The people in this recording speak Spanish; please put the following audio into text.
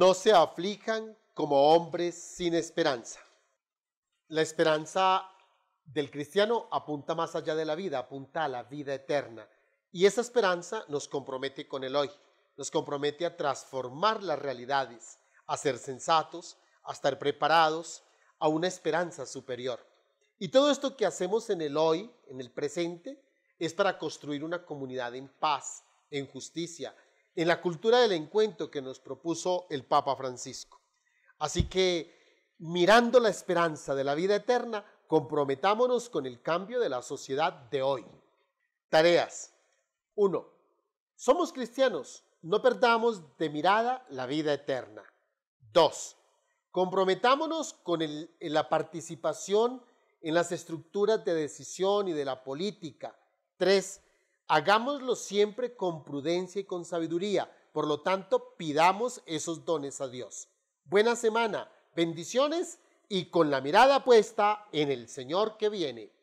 no se aflijan como hombres sin esperanza. La esperanza del cristiano apunta más allá de la vida, apunta a la vida eterna. Y esa esperanza nos compromete con el hoy, nos compromete a transformar las realidades, a ser sensatos, a estar preparados a una esperanza superior. Y todo esto que hacemos en el hoy, en el presente, es para construir una comunidad en paz, en justicia, en la cultura del encuentro que nos propuso el Papa Francisco. Así que, mirando la esperanza de la vida eterna, comprometámonos con el cambio de la sociedad de hoy. Tareas. 1. Somos cristianos, no perdamos de mirada la vida eterna. 2. Comprometámonos con la participación en las estructuras de decisión y de la política. 3. Hagámoslo siempre con prudencia y con sabiduría. Por lo tanto, pidamos esos dones a Dios. Buena semana, bendiciones y con la mirada puesta en el Señor que viene.